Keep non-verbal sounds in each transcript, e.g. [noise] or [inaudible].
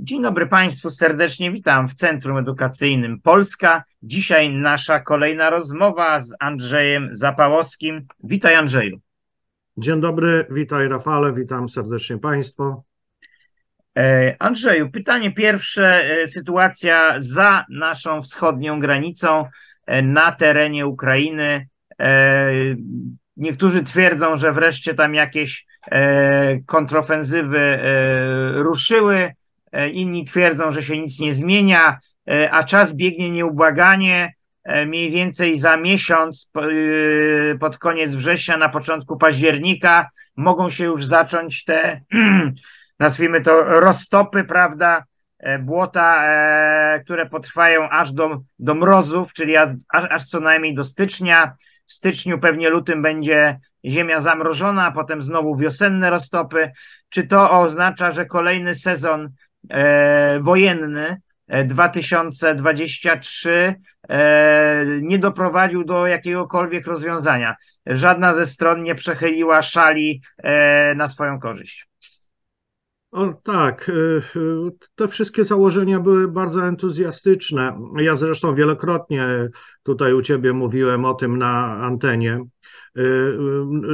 Dzień dobry Państwu, serdecznie witam w Centrum Edukacyjnym Polska. Dzisiaj nasza kolejna rozmowa z Andrzejem Zapałowskim. Witaj Andrzeju. Dzień dobry, witaj Rafale, witam serdecznie Państwo. E, Andrzeju, pytanie pierwsze. E, sytuacja za naszą wschodnią granicą e, na terenie Ukrainy. Niektórzy twierdzą, że wreszcie tam jakieś kontrofensywy ruszyły. E, inni twierdzą, że się nic nie zmienia, e, a czas biegnie nieubłaganie. E, mniej więcej za miesiąc, pod koniec września, na początku października, mogą się już zacząć te, [clears throat] nazwijmy to, roztopy, prawda? Błota, które potrwają aż do, do mrozów, czyli aż, aż co najmniej do stycznia. W styczniu, pewnie lutym, będzie ziemia zamrożona, a potem znowu wiosenne roztopy. Czy to oznacza, że kolejny sezon E, wojenny 2023 e, e, nie doprowadził do jakiegokolwiek rozwiązania. Żadna ze stron nie przechyliła szali na swoją korzyść. O, tak, te wszystkie założenia były bardzo entuzjastyczne. Ja zresztą wielokrotnie tutaj u Ciebie mówiłem o tym na antenie.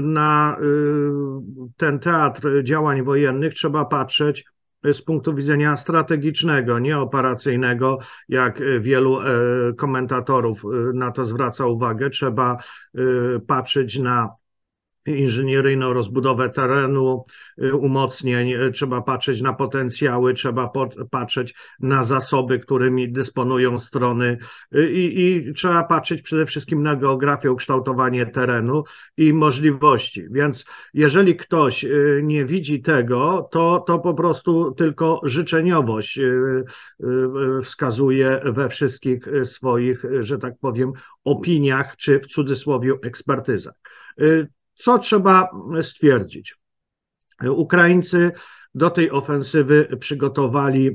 Na ten teatr działań wojennych trzeba patrzeć z punktu widzenia strategicznego, nie operacyjnego, jak wielu e, komentatorów e, na to zwraca uwagę. Trzeba e, patrzeć na inżynieryjną rozbudowę terenu, y, umocnień, y, trzeba patrzeć na potencjały, trzeba patrzeć na zasoby, którymi dysponują strony y, i, i trzeba patrzeć przede wszystkim na geografię, ukształtowanie terenu i możliwości. Więc jeżeli ktoś nie widzi tego, to, to po prostu tylko życzeniowość wskazuje we wszystkich swoich, że tak powiem, opiniach czy w cudzysłowie ekspertyzach. Co trzeba stwierdzić? Ukraińcy do tej ofensywy przygotowali e,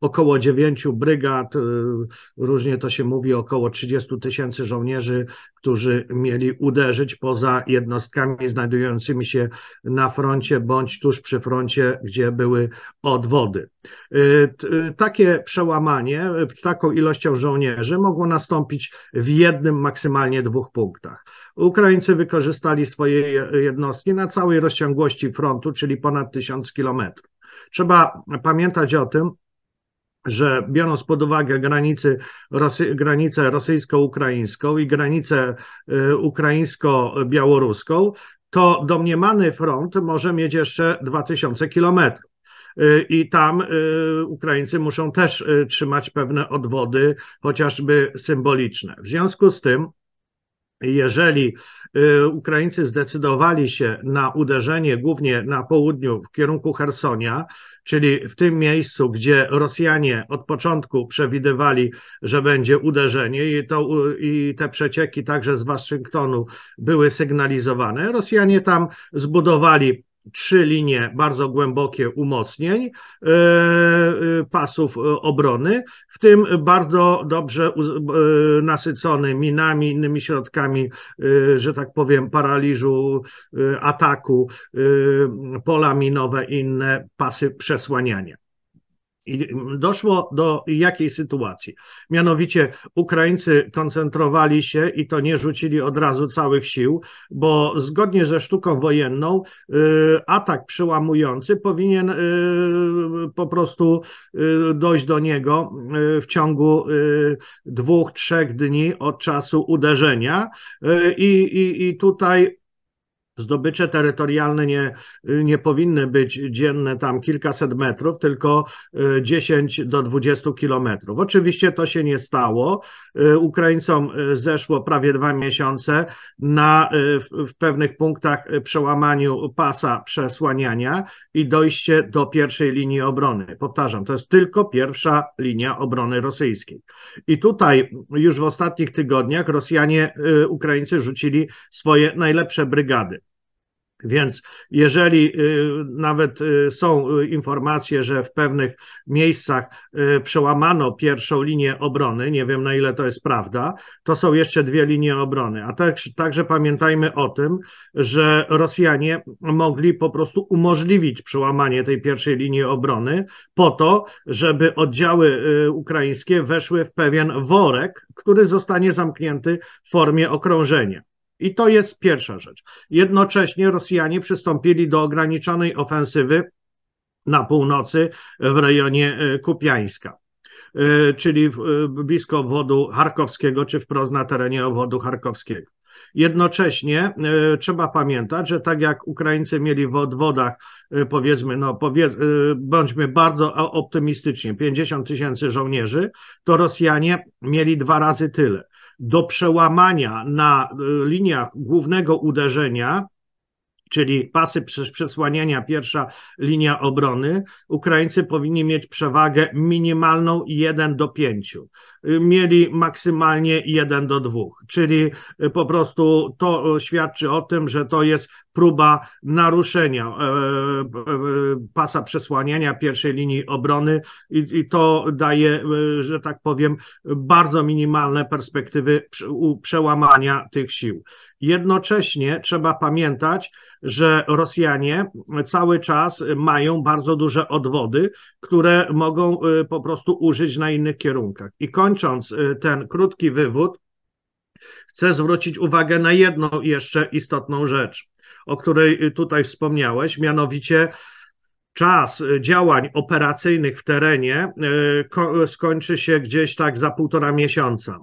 około 9 brygad, e, różnie to się mówi, około 30 tysięcy żołnierzy, którzy mieli uderzyć poza jednostkami znajdującymi się na froncie bądź tuż przy froncie, gdzie były odwody. Y, y, takie przełamanie y, taką ilością żołnierzy mogło nastąpić w jednym, maksymalnie dwóch punktach. Ukraińcy wykorzystali swoje jednostki na całej rozciągłości frontu, czyli ponad tysiąc kilometrów. Trzeba pamiętać o tym, że biorąc pod uwagę granicy, Rosy, granicę rosyjsko-ukraińską i granicę ukraińsko-białoruską, to domniemany front może mieć jeszcze 2000 kilometrów. Y, i tam y, Ukraińcy muszą też y, trzymać pewne odwody, chociażby symboliczne. W związku z tym, jeżeli Ukraińcy zdecydowali się na uderzenie głównie na południu w kierunku Hersonia, czyli w tym miejscu, gdzie Rosjanie od początku przewidywali, że będzie uderzenie i, to, i te przecieki także z Waszyngtonu były sygnalizowane. Rosjanie tam zbudowali trzy linie bardzo głębokie umocnień e, e, pasów e, obrony, w tym bardzo dobrze nasycony minami, innymi środkami, że tak powiem, paraliżu, ataku, pola minowe i inne pasy przesłaniania. Mm, doszło do jakiej sytuacji? Mianowicie Ukraińcy koncentrowali się i to nie rzucili od razu całych sił, bo zgodnie ze sztuką wojenną y, atak przyłamujący powinien y, po prostu y, dojść do niego w ciągu dwóch, trzech dni od czasu uderzenia. I, i, i tutaj Zdobycze terytorialne nie, nie powinny być dzienne tam kilkaset metrów, tylko 10 e, do 20 kilometrów. Oczywiście to się nie stało. E, Ukraińcom e, zeszło prawie dwa miesiące na w, w pewnych punktach przełamaniu pasa przesłaniania i dojście do pierwszej linii obrony. Powtarzam, to jest tylko pierwsza linia obrony rosyjskiej. I tutaj już w ostatnich tygodniach Rosjanie, Ukraińcy rzucili swoje najlepsze brygady. Więc jeżeli y, nawet y, są y, informacje, że w pewnych miejscach przełamano pierwszą linię obrony, nie wiem na ile to jest prawda, to są jeszcze dwie linie obrony. A także, także pamiętajmy o tym, że Rosjanie mogli po prostu umożliwić przełamanie tej pierwszej linii obrony po to, żeby oddziały ukraińskie weszły w pewien worek, który zostanie zamknięty w formie okrążenia. I to jest pierwsza rzecz. Jednocześnie Rosjanie przystąpili do ograniczonej ofensywy na północy w rejonie e, Kupiańska e, czyli e, blisko obwodu charkowskiego, czy wprost na terenie obwodu charkowskiego. Jednocześnie trzeba pamiętać, że tak jak Ukraińcy mieli w odwodach, powiedzmy, no, powiedz, bądźmy bardzo optymistyczni, 50 tysięcy żołnierzy, to Rosjanie mieli dwa razy tyle do przełamania na y, liniach głównego uderzenia, czyli pasy przesłaniania pierwsza linia obrony, Ukraińcy powinni mieć przewagę minimalną 1 do 5. Y, mieli maksymalnie 1 do 2, czyli y, po prostu to świadczy o tym, że to jest próba naruszenia e, e, pasa przesłaniania pierwszej linii obrony i, to daje, e, że tak powiem, bardzo minimalne perspektywy przełamania tych sił. Jednocześnie trzeba pamiętać, że Rosjanie cały czas mają bardzo duże odwody, które mogą po prostu użyć na innych kierunkach. I kończąc ten krótki wywód, chcę zwrócić uwagę na jedną jeszcze istotną rzecz o której y, tutaj wspomniałeś, mianowicie czas y, działań operacyjnych w terenie y, skończy się gdzieś tak za półtora miesiąca,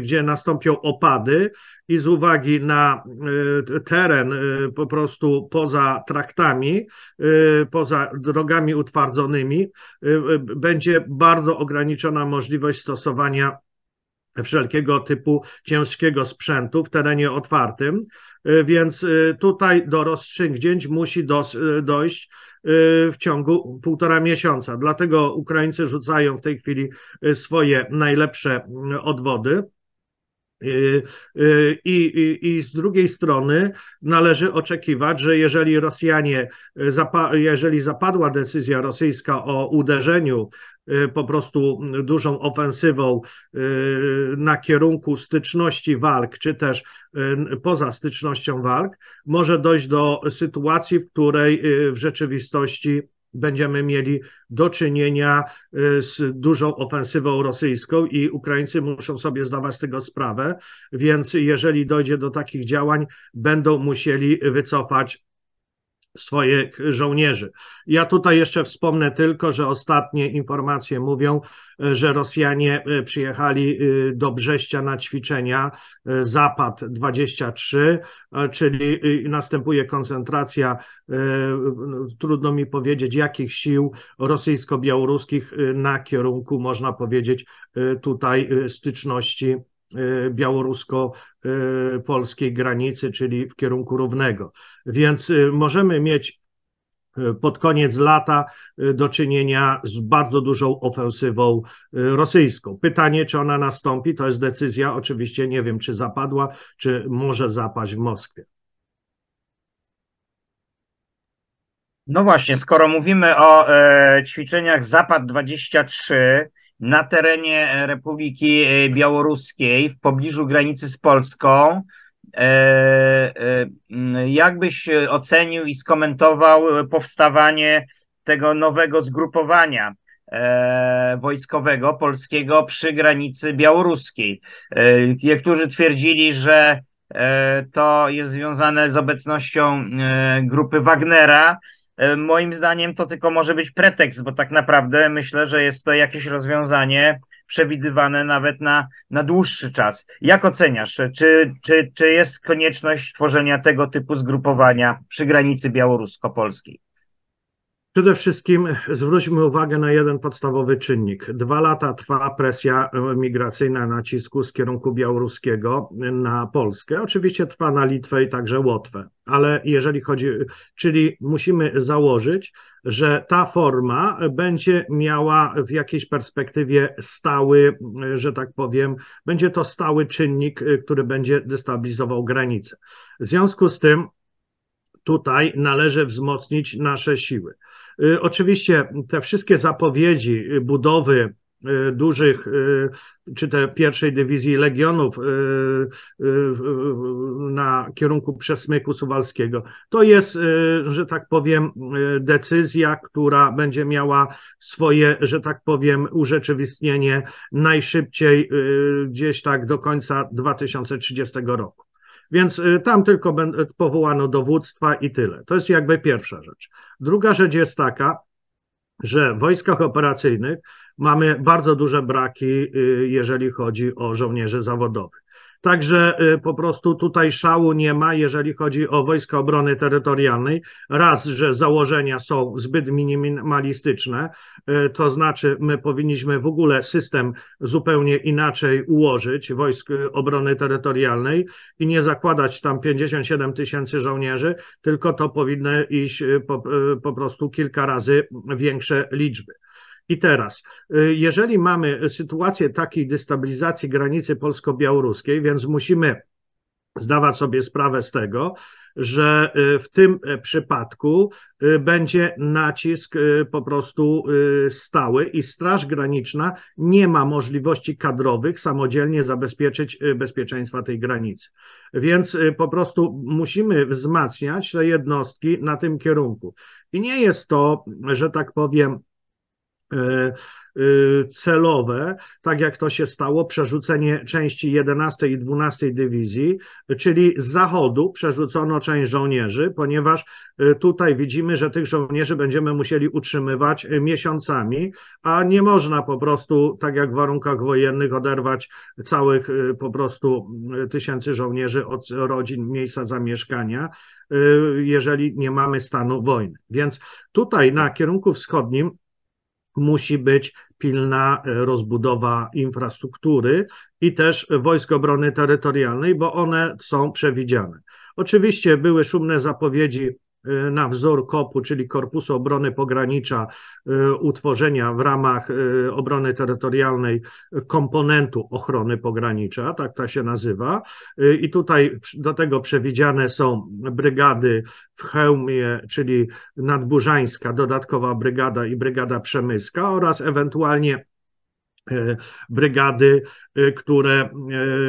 gdzie nastąpią opady i z uwagi na teren po prostu poza traktami, poza drogami utwardzonymi, będzie bardzo ograniczona możliwość stosowania wszelkiego typu ciężkiego sprzętu w terenie otwartym, y, więc y, tutaj do rozstrzygnięć musi y, dojść w ciągu półtora miesiąca. Dlatego Ukraińcy rzucają w tej chwili swoje najlepsze mm, odwody. Y, y, I, i, I, z drugiej strony należy oczekiwać, że jeżeli Rosjanie, y, zapa jeżeli zapadła decyzja rosyjska o uderzeniu po prostu mm, dużą ofensywą na kierunku styczności walk, czy też poza stycznością walk, może dojść do sytuacji, w której w rzeczywistości będziemy mieli do czynienia y, z dużą ofensywą rosyjską i Ukraińcy muszą sobie zdawać z tego sprawę, więc jeżeli dojdzie do takich działań, będą musieli wycofać swoich żołnierzy. Ja tutaj jeszcze wspomnę tylko, że ostatnie informacje mówią, e, że Rosjanie e, przyjechali e, do Brześcia na ćwiczenia Zapad 23, czyli następuje koncentracja, no, trudno mi powiedzieć, jakich sił rosyjsko-białoruskich na kierunku, można powiedzieć, tutaj styczności Y, białorusko-polskiej y, granicy, czyli w kierunku równego. Więc y, możemy mieć pod koniec lata do czynienia z bardzo dużą ofensywą rosyjską. Pytanie, czy ona nastąpi, to jest decyzja, oczywiście nie wiem, czy zapadła, czy może zapaść w Moskwie. No właśnie, skoro mówimy o e, ćwiczeniach Zapad 23, na terenie e, Republiki e, Białoruskiej, w pobliżu granicy z Polską. E, jakbyś ocenił i skomentował powstawanie tego nowego zgrupowania wojskowego polskiego przy granicy białoruskiej? Niektórzy twierdzili, że to jest związane z obecnością grupy Wagnera. E, moim zdaniem to tylko może być pretekst, bo tak naprawdę myślę, że jest to jakieś rozwiązanie przewidywane nawet na, na dłuższy czas. Jak oceniasz, czy, czy, czy jest konieczność tworzenia tego typu zgrupowania przy granicy białorusko-polskiej? Przede wszystkim zwróćmy uwagę na jeden podstawowy czynnik. Dwa lata trwa presja e, migracyjna nacisku z kierunku białoruskiego na Polskę. Oczywiście trwa na Litwę i także Łotwę, ale jeżeli chodzi, czyli musimy założyć, że ta forma będzie miała w jakiejś perspektywie stały, e, że tak powiem, będzie to stały czynnik, e, który będzie destabilizował granice. W związku z tym tutaj należy wzmocnić nasze siły. Y, oczywiście te wszystkie zapowiedzi y, budowy y, dużych, czy te pierwszej dywizji legionów na kierunku przesmyku suwalskiego. To jest, że tak powiem, decyzja, która będzie miała swoje, że tak powiem, urzeczywistnienie najszybciej gdzieś tak do końca 2030 roku. Więc y, tam tylko y, powołano dowództwa i tyle. To jest jakby pierwsza rzecz. Druga rzecz jest taka, że w wojskach operacyjnych mamy bardzo duże braki, y, jeżeli chodzi o żołnierzy zawodowych. Także y, po prostu tutaj szału nie ma, jeżeli chodzi o Wojska Obrony Terytorialnej. Raz, że założenia są zbyt minimalistyczne, y, to znaczy my powinniśmy w ogóle system zupełnie inaczej ułożyć Wojsk y, Obrony Terytorialnej i nie zakładać tam 57 tysięcy żołnierzy, tylko to powinny iść po, po prostu kilka razy większe liczby. I teraz, y, jeżeli mamy sytuację takiej destabilizacji granicy polsko-białoruskiej, więc musimy zdawać sobie sprawę z tego, że y, w tym e, przypadku y, będzie nacisk po prostu stały i Straż Graniczna nie ma możliwości kadrowych samodzielnie zabezpieczyć bezpieczeństwa tej granicy. Więc po prostu musimy wzmacniać te jednostki na tym kierunku. I nie jest to, że tak powiem, Y, y, celowe, tak jak to się stało, przerzucenie części 11 i 12 dywizji, czyli z zachodu przerzucono część żołnierzy, ponieważ y, tutaj widzimy, że tych żołnierzy będziemy musieli utrzymywać miesiącami, a nie można po prostu, tak jak w warunkach wojennych, oderwać całych po prostu tysięcy żołnierzy od rodzin, miejsca zamieszkania, jeżeli nie mamy stanu wojny. Więc tutaj na kierunku wschodnim musi być pilna e, rozbudowa infrastruktury i też Wojsk Obrony Terytorialnej, bo one są przewidziane. Oczywiście były szumne zapowiedzi Y, na wzór kopu, u czyli Korpusu Obrony Pogranicza, y, utworzenia w ramach y, obrony terytorialnej komponentu ochrony pogranicza, tak ta się nazywa. I tutaj do tego przewidziane są brygady w Chełmie, czyli Nadburzańska, dodatkowa brygada i brygada Przemyska oraz ewentualnie E, brygady, e, które e,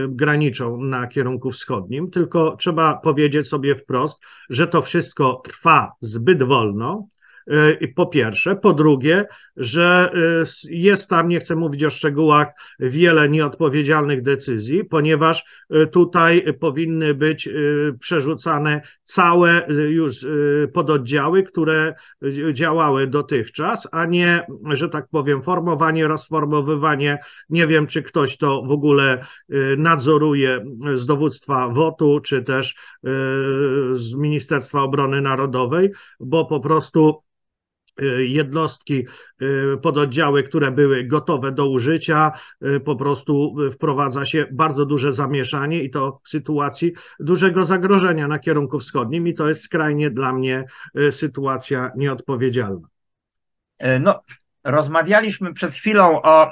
graniczą na kierunku wschodnim, tylko trzeba powiedzieć sobie wprost, że to wszystko trwa zbyt wolno, po pierwsze. Po drugie, że jest tam, nie chcę mówić o szczegółach, wiele nieodpowiedzialnych decyzji, ponieważ tutaj powinny być przerzucane całe y, już y, pododdziały, które y, działały dotychczas, a nie, że tak powiem, formowanie, rozformowywanie. Nie wiem, czy ktoś to w ogóle nadzoruje z dowództwa WOT-u, czy też z Ministerstwa Obrony Narodowej, bo po prostu Y, jednostki, y, pododdziały, które były gotowe do użycia, y, po prostu wprowadza się bardzo duże zamieszanie i to w sytuacji dużego zagrożenia na kierunku wschodnim i to jest skrajnie dla mnie sytuacja nieodpowiedzialna. E, no, rozmawialiśmy przed chwilą o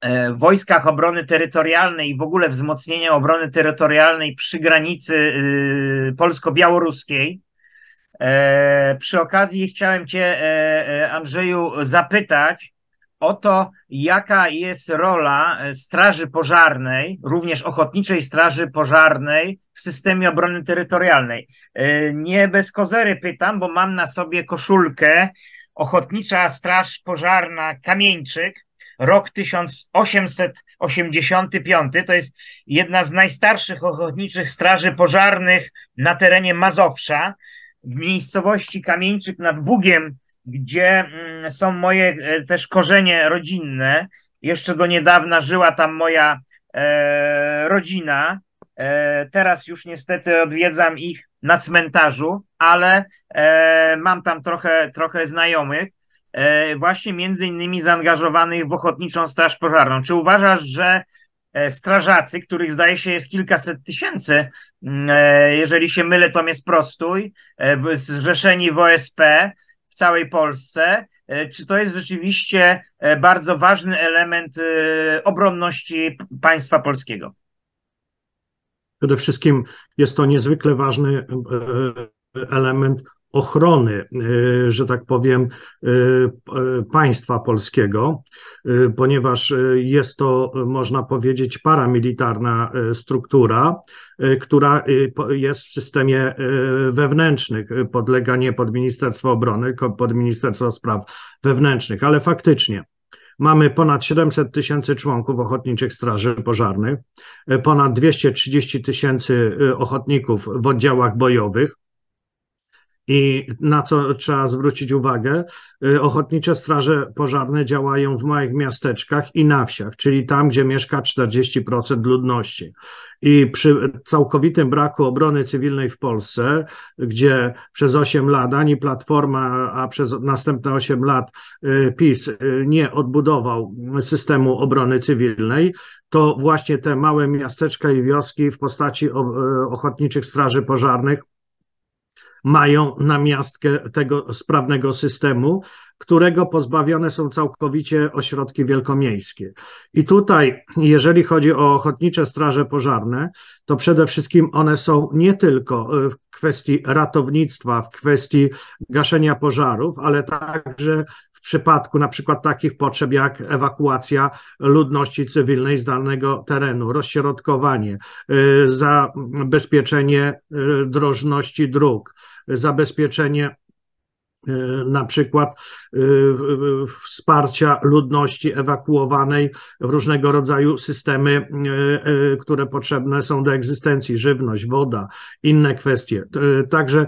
e, wojskach obrony terytorialnej i w ogóle wzmocnienia obrony terytorialnej przy granicy polsko-białoruskiej. E, przy okazji chciałem Cię, e, e, Andrzeju, zapytać o to, jaka jest rola e, Straży Pożarnej, również Ochotniczej Straży Pożarnej w systemie obrony terytorialnej. E, nie bez kozery pytam, bo mam na sobie koszulkę Ochotnicza Straż Pożarna Kamieńczyk. Rok 1885 to jest jedna z najstarszych ochotniczych straży pożarnych na terenie Mazowsza w miejscowości Kamieńczyk nad Bugiem, gdzie mm, są moje e, też korzenie rodzinne. Jeszcze do niedawna żyła tam moja e, rodzina. E, teraz już niestety odwiedzam ich na cmentarzu, ale e, mam tam trochę, trochę znajomych, e, właśnie między innymi zaangażowanych w Ochotniczą Straż Pożarną. Czy uważasz, że e, strażacy, których zdaje się jest kilkaset tysięcy Mm, e, jeżeli się mylę, to mnie sprostuj, e, zrzeszeni w OSP w całej Polsce. E, czy to jest rzeczywiście bardzo ważny element obronności państwa polskiego? Przede wszystkim jest to niezwykle ważny element ochrony, y, że tak powiem, y, y, państwa polskiego, ponieważ jest to, można powiedzieć, paramilitarna struktura, która jest w systemie wewnętrznych, podlega nie pod Ministerstwo Obrony, pod Ministerstwo Spraw Wewnętrznych, ale faktycznie. Mamy ponad 700 tysięcy członków ochotniczych straży pożarnych, ponad 230 tysięcy ochotników w oddziałach bojowych, i na co trzeba zwrócić uwagę, y, ochotnicze straże pożarne działają w małych miasteczkach i na wsiach, czyli tam, gdzie mieszka 40% ludności. I przy całkowitym braku obrony cywilnej w Polsce, gdzie przez 8 lat ani Platforma, a przez następne 8 lat y, PiS y, nie odbudował systemu obrony cywilnej, to właśnie te małe miasteczka i wioski w postaci ochotniczych straży pożarnych mają namiastkę tego sprawnego systemu, którego pozbawione są całkowicie ośrodki wielkomiejskie. I tutaj, jeżeli chodzi o ochotnicze straże pożarne, to przede wszystkim one są nie tylko w kwestii ratownictwa, w kwestii gaszenia pożarów, ale także w przypadku na przykład takich potrzeb jak ewakuacja ludności cywilnej z danego terenu, rozśrodkowanie, y, zabezpieczenie y, drożności dróg zabezpieczenie e, na przykład e, wsparcia ludności ewakuowanej w różnego rodzaju systemy, e, które potrzebne są do egzystencji, żywność, woda, inne kwestie. Także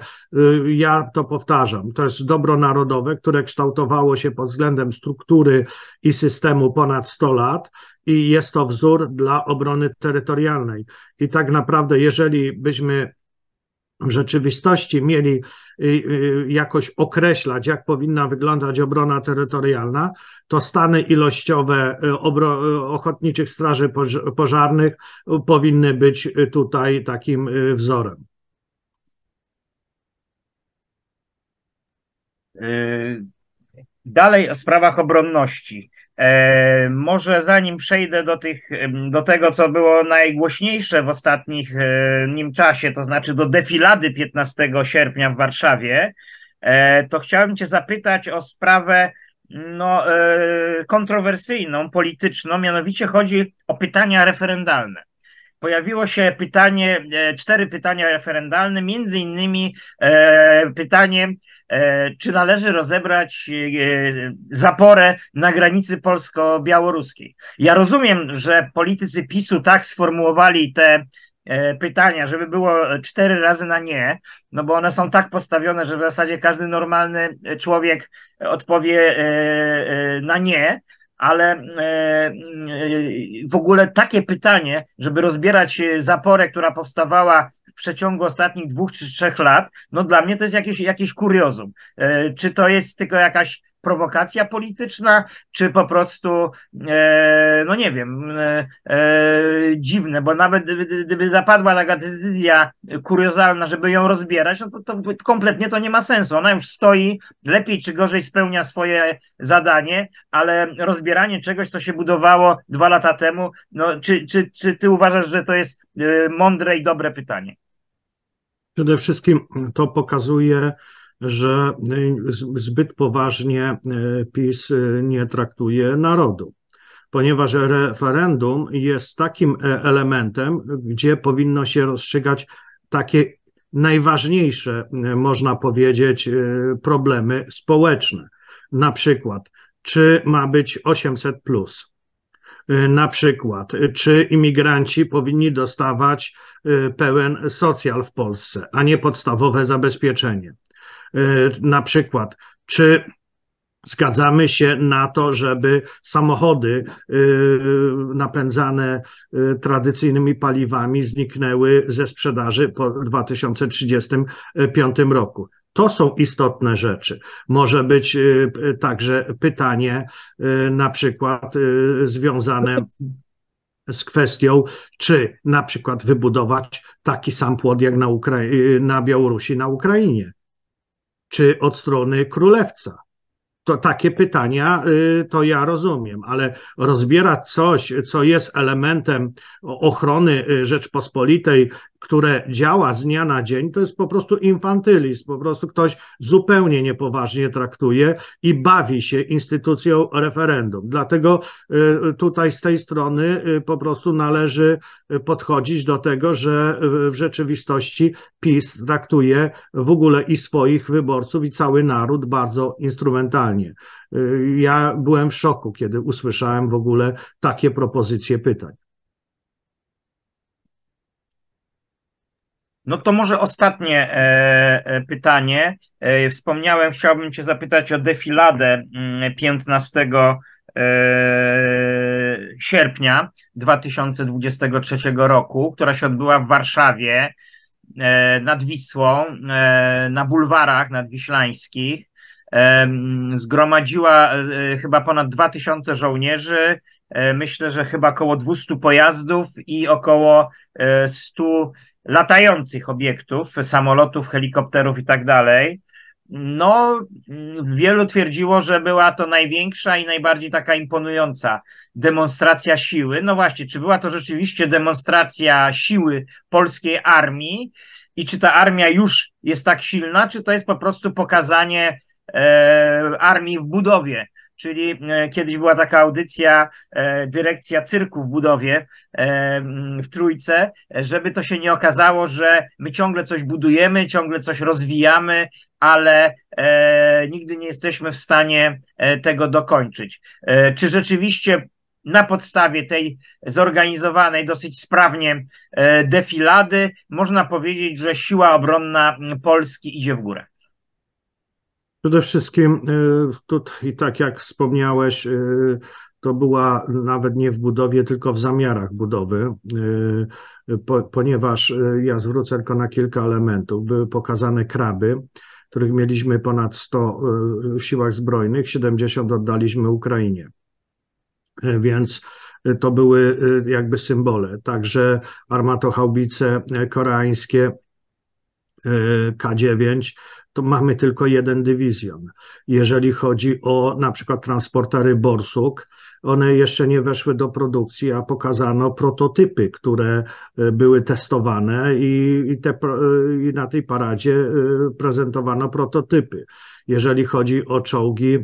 ja to powtarzam, to jest dobro narodowe, które kształtowało się pod względem struktury i systemu ponad 100 lat i jest to wzór dla obrony terytorialnej. I tak naprawdę, jeżeli byśmy rzeczywistości mieli y, y, jakoś określać, jak powinna wyglądać obrona terytorialna, to stany ilościowe y, ochotniczych straży pożarnych powinny być tutaj takim wzorem. Dalej o sprawach obronności. E, może zanim przejdę do, tych, do tego, co było najgłośniejsze w ostatnich e, nim czasie, to znaczy do defilady 15 sierpnia w Warszawie, e, to chciałem Cię zapytać o sprawę no, kontrowersyjną, polityczną, mianowicie chodzi o pytania referendalne pojawiło się pytanie, cztery pytania referendalne, między innymi pytanie, E, czy należy rozebrać e, zaporę na granicy polsko-białoruskiej. Ja rozumiem, że politycy PiSu tak sformułowali te e, pytania, żeby było cztery razy na nie, no bo one są tak postawione, że w zasadzie każdy normalny człowiek odpowie na nie, ale w ogóle takie pytanie, żeby rozbierać zaporę, która powstawała przeciągu ostatnich dwóch czy trzech lat, no dla mnie to jest jakieś, jakieś kuriozum. E, czy to jest tylko jakaś prowokacja polityczna, czy po prostu, e, no nie wiem, e, dziwne, bo nawet gdyby, gdyby zapadła taka decyzja kuriozalna, żeby ją rozbierać, no to, to, kompletnie to nie ma sensu. Ona już stoi, lepiej czy gorzej spełnia swoje zadanie, ale rozbieranie czegoś, co się budowało dwa lata temu, no czy, czy, czy ty uważasz, że to jest mądre i dobre pytanie? Przede wszystkim to pokazuje, że zbyt poważnie e, PiS e, nie traktuje narodu, ponieważ referendum jest takim e, elementem, gdzie powinno się rozstrzygać takie najważniejsze, można powiedzieć, problemy społeczne. Na przykład, czy ma być 800 plus, Y, na przykład, y, czy imigranci powinni dostawać y, pełen socjal w Polsce, a nie podstawowe zabezpieczenie? Na przykład, czy zgadzamy się na to, żeby samochody napędzane tradycyjnymi paliwami zniknęły ze sprzedaży po 2035 roku. To są istotne rzeczy. Może być y, także pytanie, y, na przykład y, związane z kwestią, czy na przykład wybudować taki sam płot jak na, Ukra na Białorusi, na Ukrainie, czy od strony królewca. To takie pytania to ja rozumiem, ale rozbierać coś, co jest elementem ochrony Rzeczpospolitej które działa z dnia na dzień, to jest po prostu infantylizm, po prostu ktoś zupełnie niepoważnie traktuje i bawi się instytucją referendum. Dlatego y, tutaj z tej strony y, po prostu należy y, podchodzić do tego, że w rzeczywistości PiS traktuje w ogóle i swoich wyborców, i cały naród bardzo instrumentalnie. Ja byłem w szoku, kiedy usłyszałem w ogóle takie propozycje pytań. No to może ostatnie e, e, pytanie. E, wspomniałem, chciałbym Cię zapytać o defiladę 15 mm, sierpnia 2023 roku, która się odbyła w Warszawie nad Wisłą, na bulwarach nadwiślańskich. Zgromadziła chyba ponad 2000 żołnierzy, myślę, że chyba około 200 pojazdów i około 100 latających obiektów, samolotów, helikopterów i tak dalej. No, wielu twierdziło, że była to największa i najbardziej taka imponująca demonstracja siły. No właśnie, czy była to rzeczywiście demonstracja siły polskiej armii i czy ta armia już jest tak silna, czy to jest po prostu pokazanie e, armii w budowie? czyli e, kiedyś była taka audycja, e, dyrekcja cyrku w budowie e, w Trójce, żeby to się nie okazało, że my ciągle coś budujemy, ciągle coś rozwijamy, ale nigdy nie jesteśmy w stanie tego dokończyć. Czy rzeczywiście na podstawie tej zorganizowanej dosyć sprawnie defilady można powiedzieć, że siła obronna Polski idzie w górę? Przede wszystkim y, tutaj, tak jak wspomniałeś, y, to była nawet nie w budowie, tylko w zamiarach budowy, y, ponieważ ja zwrócę tylko na kilka elementów. Były pokazane kraby, których mieliśmy ponad 100 w siłach zbrojnych, 70 oddaliśmy Ukrainie. Więc to były jakby symbole. Także armatochałbice koreańskie K9, to mamy tylko jeden dywizjon. Jeżeli chodzi o na przykład transportery Borsuk, one jeszcze nie weszły do produkcji, a pokazano prototypy, które e, były testowane i, i, te, e, i na tej paradzie e, prezentowano prototypy. Jeżeli chodzi o czołgi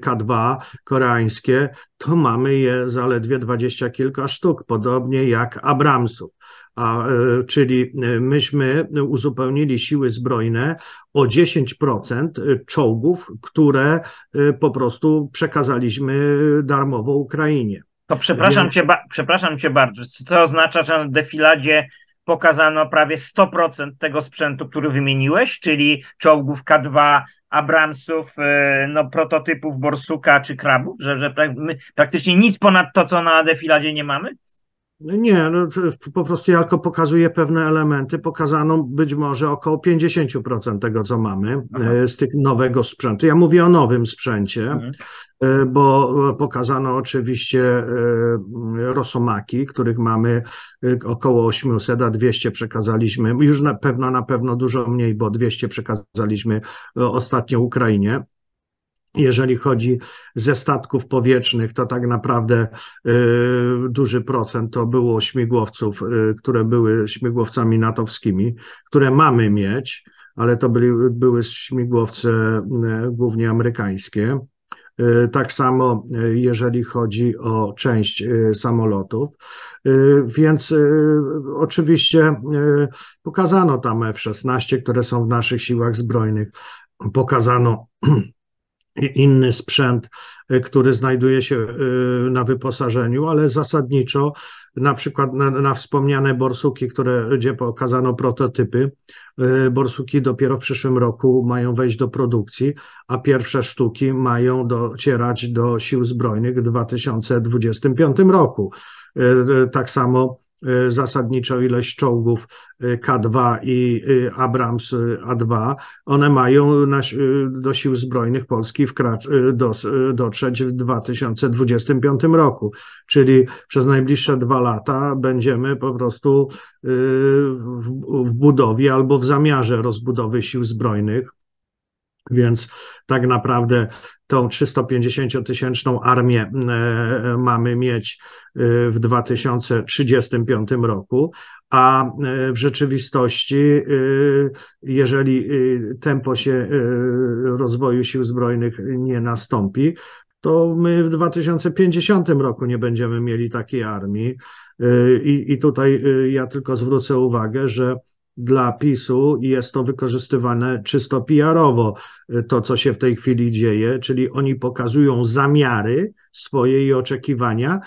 K2 koreańskie, to mamy je zaledwie dwadzieścia kilka sztuk, podobnie jak Abramsów a, e, czyli e, myśmy uzupełnili siły zbrojne o 10% e, czołgów, które po prostu przekazaliśmy darmowo Ukrainie. To przepraszam, Więc... cię, przepraszam cię bardzo. To oznacza, że na defiladzie pokazano prawie 100% tego sprzętu, który wymieniłeś, czyli czołgów K2, Abramsów, no, prototypów Borsuka czy Krabów, że, że praktycznie nic ponad to, co na defiladzie nie mamy? No nie, no, po prostu tylko pokazuje pewne elementy. Pokazano być może około 50% tego, co mamy Aha. E, z tych nowego sprzętu. Ja mówię o nowym sprzęcie, Aha. Mhm. E, bo e, pokazano oczywiście rosomaki, których mamy około 800, a 200 przekazaliśmy. Już na pewno, na pewno dużo mniej, bo 200 przekazaliśmy ostatnio Ukrainie jeżeli chodzi ze statków powietrznych, to tak naprawdę y, duży procent to było śmigłowców, y, które były śmigłowcami natowskimi, które mamy mieć, ale to byli, były śmigłowce y, głównie amerykańskie. Y, tak samo, y, jeżeli chodzi o część y, samolotów. Więc oczywiście pokazano tam F-16, które są w naszych siłach zbrojnych. Pokazano [clears throat] inny sprzęt, y, który znajduje się y, na wyposażeniu, ale zasadniczo na przykład na, na, wspomniane borsuki, które, gdzie pokazano prototypy, y, borsuki dopiero w przyszłym roku mają wejść do produkcji, a pierwsze sztuki mają docierać do sił zbrojnych w 2025 roku. Tak samo Y, zasadniczo ilość czołgów y, K2 i y, Abrams A2. One mają na, do sił zbrojnych Polski wkracz, do, dotrzeć w 2025 roku, czyli przez najbliższe dwa lata będziemy po prostu w, w budowie albo w zamiarze rozbudowy sił zbrojnych więc tak naprawdę tą 350-tysięczną armię e, mamy mieć e, w 2035 roku, a e, w rzeczywistości, jeżeli tempo się rozwoju sił zbrojnych nie nastąpi, to my w 2050 roku nie będziemy mieli takiej armii. I, i tutaj ja tylko zwrócę uwagę, że dla PiSu i jest to wykorzystywane czysto PR-owo, y, to co się w tej chwili dzieje, czyli oni pokazują zamiary swoje i oczekiwania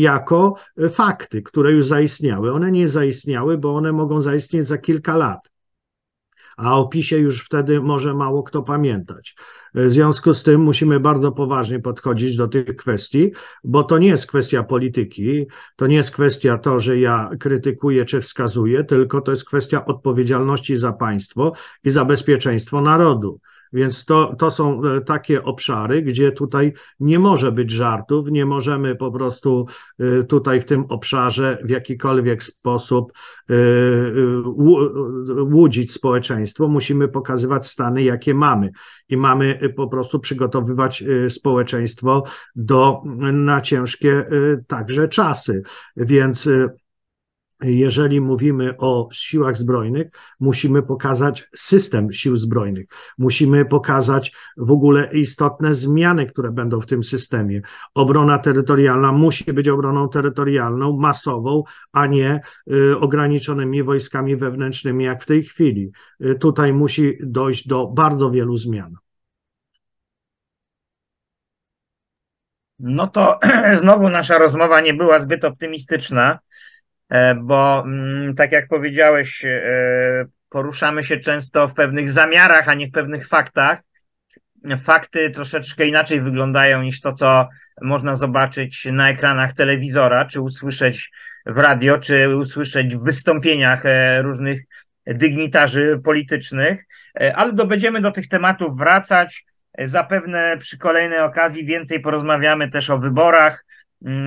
jako y, fakty, które już zaistniały. One nie zaistniały, bo one mogą zaistnieć za kilka lat a o PiSie już wtedy może mało kto pamiętać. E, w związku z tym musimy bardzo poważnie podchodzić do tych kwestii, bo to nie jest kwestia polityki, to nie jest kwestia to, że ja krytykuję czy wskazuję, tylko to jest kwestia odpowiedzialności za państwo i za bezpieczeństwo narodu. Więc to, to są e, takie obszary, gdzie tutaj nie może być żartów, nie możemy po prostu e, tutaj w tym obszarze w jakikolwiek sposób e, łudzić społeczeństwo. Musimy pokazywać stany, jakie mamy i mamy po prostu przygotowywać społeczeństwo do, na ciężkie także czasy. Więc jeżeli mówimy o siłach zbrojnych, musimy pokazać system sił zbrojnych, musimy pokazać w ogóle istotne zmiany, które będą w tym systemie. Obrona terytorialna musi być obroną terytorialną, masową, a nie y, ograniczonymi wojskami wewnętrznymi, jak w tej chwili. Y, tutaj musi dojść do bardzo wielu zmian. No to [clears throat] znowu nasza rozmowa nie była zbyt optymistyczna. E, bo mm, tak jak powiedziałeś, e, poruszamy się często w pewnych zamiarach, a nie w pewnych faktach. Fakty troszeczkę inaczej wyglądają niż to, co można zobaczyć na ekranach telewizora, czy usłyszeć w radio, czy usłyszeć w wystąpieniach e, różnych dygnitarzy politycznych, ale do, będziemy do tych tematów wracać. Zapewne przy kolejnej okazji więcej porozmawiamy też o wyborach,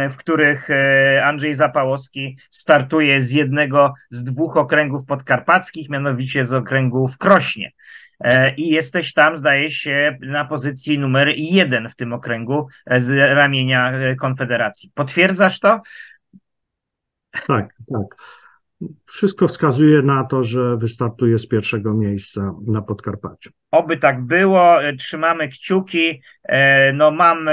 w których e, Andrzej Zapałowski startuje z jednego z dwóch okręgów podkarpackich, mianowicie z okręgu w Krośnie. E, I jesteś tam, zdaje się, na pozycji numer jeden w tym okręgu e, z ramienia Konfederacji. Potwierdzasz to? Tak, tak. Wszystko wskazuje na to, że wystartuje z pierwszego miejsca na Podkarpaciu. Oby tak było, trzymamy kciuki. No, mam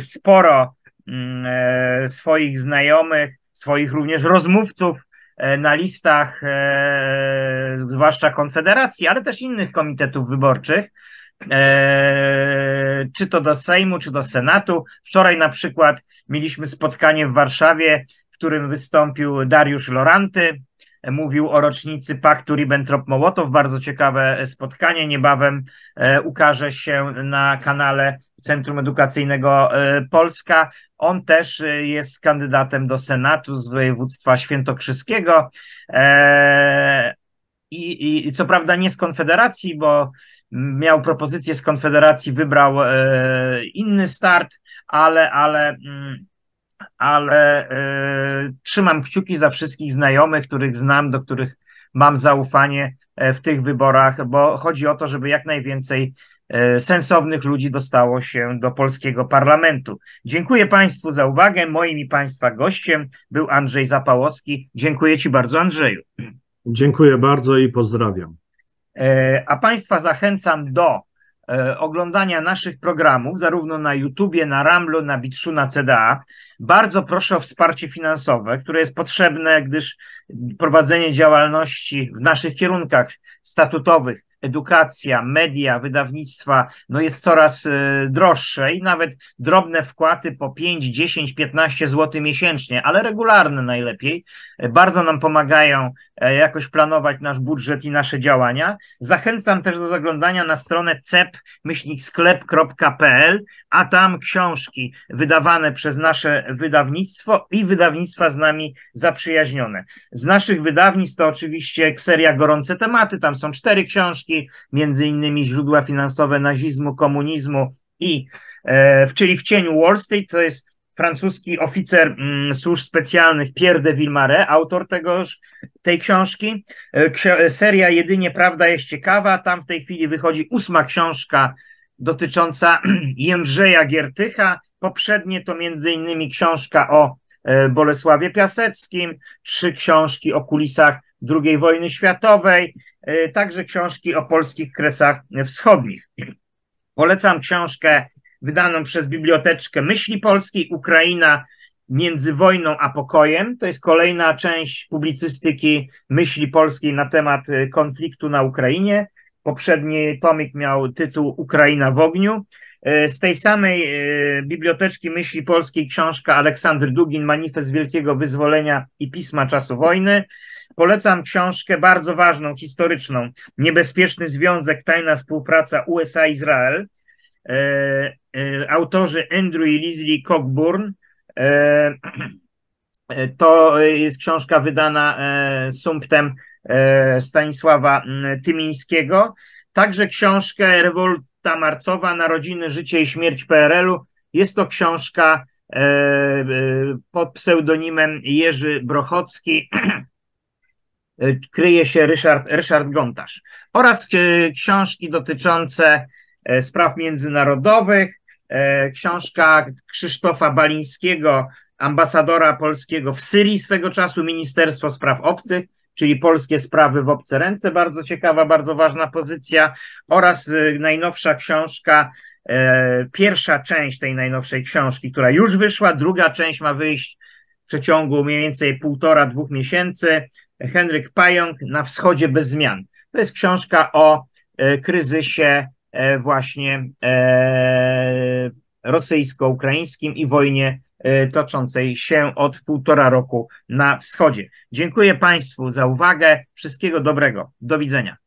sporo Mm, e, swoich znajomych, swoich również rozmówców e, na listach, e, zwłaszcza Konfederacji, ale też innych komitetów wyborczych, czy to do Sejmu, czy do Senatu. Wczoraj na przykład mieliśmy spotkanie w Warszawie, w którym wystąpił Dariusz Loranty, mówił o rocznicy paktu Ribbentrop-Mołotow. Bardzo ciekawe e, spotkanie. Niebawem e, ukaże się na kanale Centrum Edukacyjnego e, Polska. On też jest kandydatem do Senatu z województwa świętokrzyskiego. I, i, i co prawda nie z Konfederacji, bo miał propozycję z Konfederacji, wybrał inny start, ale, ale mm, ale y, trzymam kciuki za wszystkich znajomych, których znam, do których mam zaufanie e, w tych wyborach, bo chodzi o to, żeby jak najwięcej e, sensownych ludzi dostało się do polskiego parlamentu. Dziękuję Państwu za uwagę. Moim i Państwa gościem był Andrzej Zapałowski. Dziękuję Ci bardzo, Andrzeju. Dziękuję bardzo i pozdrawiam. A Państwa zachęcam do E, oglądania naszych programów, zarówno na YouTubie, na Ramblu, na Bitszu, na CDA. Bardzo proszę o wsparcie finansowe, które jest potrzebne, gdyż prowadzenie działalności w naszych kierunkach statutowych, edukacja, media, wydawnictwa no jest coraz e, droższe i nawet drobne wkłady po 5, 10, 15 zł miesięcznie, ale regularne najlepiej, e, bardzo nam pomagają E, jakoś planować nasz budżet i nasze działania. Zachęcam też do zaglądania na stronę cep-sklep.pl, a tam książki wydawane przez nasze wydawnictwo i wydawnictwa z nami zaprzyjaźnione. Z naszych wydawnictw to oczywiście seria Gorące Tematy, tam są cztery książki, między innymi źródła finansowe nazizmu, komunizmu i e, czyli w cieniu Wall Street, to jest francuski oficer mm, służb specjalnych Pierre de Villemare, autor tegoż, tej książki. E, ksi- e, seria Jedynie Prawda jest ciekawa. Tam w tej chwili wychodzi ósma książka dotycząca [clears throat] Jędrzeja Giertycha. Poprzednie to między innymi książka o e, Bolesławie Piaseckim, trzy książki o kulisach II wojny światowej, także książki o polskich kresach wschodnich. [clears throat] Polecam książkę wydaną przez Biblioteczkę Myśli Polskiej Ukraina między wojną a pokojem. To jest kolejna część publicystyki myśli polskiej na temat y, konfliktu na Ukrainie. Poprzedni tomik miał tytuł Ukraina w ogniu. Y, z tej samej y, biblioteczki myśli polskiej książka Aleksander Dugin, Manifest Wielkiego Wyzwolenia i Pisma Czasu Wojny. Polecam książkę bardzo ważną, historyczną, Niebezpieczny Związek, Tajna Współpraca USA-Izrael. E, e, autorzy Andrew i Lizzie Cockburn. E, to jest książka wydana sumptem Stanisława Tymińskiego. Także książkę Rewolta Marcowa, Narodziny, Życie i Śmierć PRL-u. Jest to książka pod pseudonimem Jerzy Brochocki. Kryje się Ryszard, Ryszard Gontarz oraz książki dotyczące E, spraw Międzynarodowych, e, książka Krzysztofa Balińskiego, ambasadora polskiego w Syrii swego czasu, Ministerstwo Spraw Obcych, czyli polskie sprawy w obce ręce, bardzo ciekawa, bardzo ważna pozycja, oraz e, najnowsza książka, pierwsza część tej najnowszej książki, która już wyszła, druga część ma wyjść w przeciągu mniej więcej półtora, dwóch miesięcy, Henryk Pająk na wschodzie bez zmian. To jest książka o kryzysie E, właśnie e, rosyjsko-ukraińskim i wojnie e, toczącej się od półtora roku na wschodzie. Dziękuję Państwu za uwagę. Wszystkiego dobrego. Do widzenia.